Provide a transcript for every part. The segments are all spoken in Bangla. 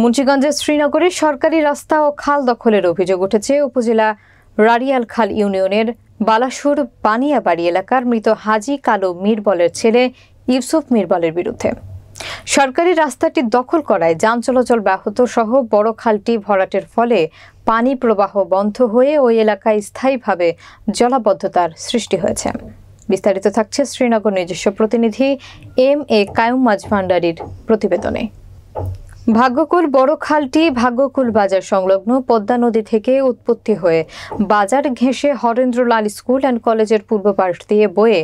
মুন্সিগঞ্জের শ্রীনগরে সরকারি রাস্তা ও খাল দখলের অভিযোগ উঠেছে উপজেলা রাড়িয়াল খাল ইউনিয়নের বালাসুর বানিয়াবাড়ি এলাকার মৃত হাজি কালো মিরবলের ছেলে ইউসুফ মিরবলের বিরুদ্ধে সরকারি রাস্তাটি দখল করায় যান চলাচল ব্যাহত সহ বড় খালটি ভরাটের ফলে পানি প্রবাহ বন্ধ হয়ে ওই এলাকায় স্থায়ীভাবে জলাবদ্ধতার সৃষ্টি হয়েছে বিস্তারিত থাকছে শ্রীনগর নিজস্ব প্রতিনিধি এম এ কায়ুম মাজভান্ডারির প্রতিবেদনে ভাগ্যকুল বড় খালটি ভাগ্যকুল বাজার সংলগ্ন পদ্মা নদী থেকে উৎপত্তি হয়ে বাজার ঘেঁষে হরেন্দ্রলাল স্কুল অ্যান্ড কলেজের পূর্ব পাশ দিয়ে বয়ে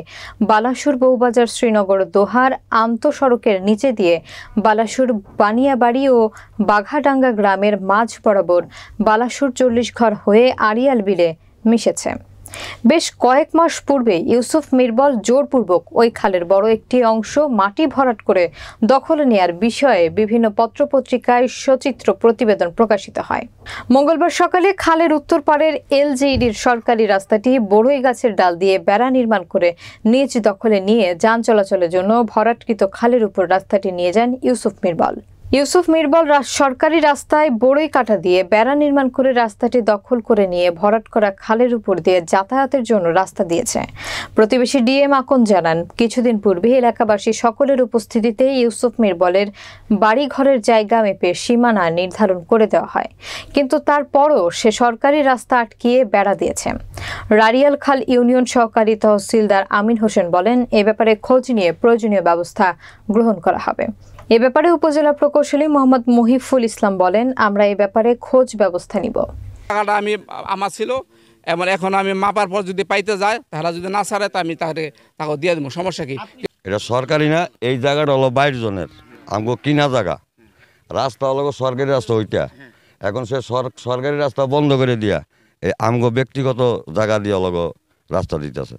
বালাসুর বৌবাজার শ্রীনগর দোহার আন্তঃসড়কের নিচে দিয়ে বালাসুর বানিয়াবাড়ি ও বাঘাডাঙ্গা গ্রামের মাঝ বরাবর বালাসুর চল্লিশ ঘর হয়ে আড়িয়াল বিলে মিশেছে বেশ কয়েক মাস পূর্বে ইউসুফ মিরবল জোরপূর্বক ওই খালের বড় একটি অংশ মাটি ভরাট করে দখলে নেয়ার বিষয়ে বিভিন্ন পত্রপত্রিকায় সচিত্র প্রতিবেদন প্রকাশিত হয় মঙ্গলবার সকালে খালের উত্তর পাড়ের এলজিইডির সরকারি রাস্তাটি বড়ই গাছের ডাল দিয়ে বেড়া নির্মাণ করে নিজ দখলে নিয়ে যান চলাচলের জন্য ভরাটকৃত খালের উপর রাস্তাটি নিয়ে যান ইউসুফ মিরবল ইউসুফ মিরবল সরকারি রাস্তায় বড়ই কাটা দিয়ে বেড়া নির্মাণ করে রাস্তাটি দখল করে নিয়ে ভরাট করা খালের উপর দিয়ে যাতায়াতের জন্য রাস্তা দিয়েছে প্রতিবেশী ডিএম আকন জানান কিছুদিন পূর্বে এলাকাবাসী সকলের উপস্থিতিতে ইউসুফ মিরবলের বাড়ি ঘরের জায়গা মেপে সীমানা নির্ধারণ করে দেওয়া হয় কিন্তু তারপরও সে সরকারি রাস্তা আটকিয়ে বেড়া দিয়েছে রারিয়াল খাল ইউনিয়ন সহকারী তহসিলদার আমিন হোসেন বলেন এ ব্যাপারে খোঁজ নিয়ে প্রয়োজনীয় ব্যবস্থা গ্রহণ করা হবে এ ব্যাপারে উপজেলা প্রকৌশলী মোহাম্মদ মহিফুল ইসলাম বলেন আমরা এ ব্যাপারে খোঁজ ব্যবস্থা নিব টাকাটা আমি আমার ছিল এবং এখন আমি মাপার পর যদি পাইতে যায় তাহলে যদি না ছাড়ে তা আমি তাহলে তাকে দিয়ে দেবো সমস্যা কি এটা সরকারি না এই জায়গাটা হলো বাইশ জনের আমগো কিনা জায়গা রাস্তা হলো সরকারি রাস্তা ওইটা এখন সে সরকারি রাস্তা বন্ধ করে দিয়া এই আমগো ব্যক্তিগত জায়গা দিয়ে অলগ রাস্তা দিতেছে